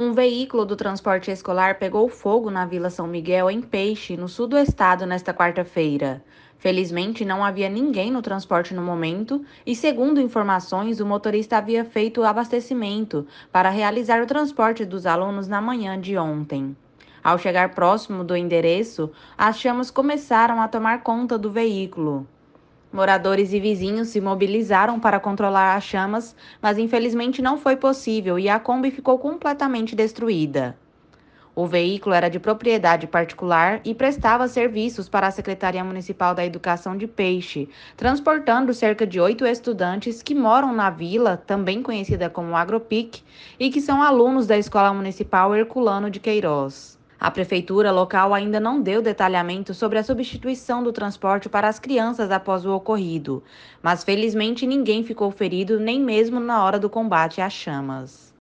Um veículo do transporte escolar pegou fogo na Vila São Miguel, em Peixe, no sul do estado, nesta quarta-feira. Felizmente, não havia ninguém no transporte no momento e, segundo informações, o motorista havia feito o abastecimento para realizar o transporte dos alunos na manhã de ontem. Ao chegar próximo do endereço, as chamas começaram a tomar conta do veículo. Moradores e vizinhos se mobilizaram para controlar as chamas, mas infelizmente não foi possível e a Kombi ficou completamente destruída. O veículo era de propriedade particular e prestava serviços para a Secretaria Municipal da Educação de Peixe, transportando cerca de oito estudantes que moram na vila, também conhecida como Agropic, e que são alunos da Escola Municipal Herculano de Queiroz. A prefeitura local ainda não deu detalhamento sobre a substituição do transporte para as crianças após o ocorrido, mas felizmente ninguém ficou ferido, nem mesmo na hora do combate às chamas.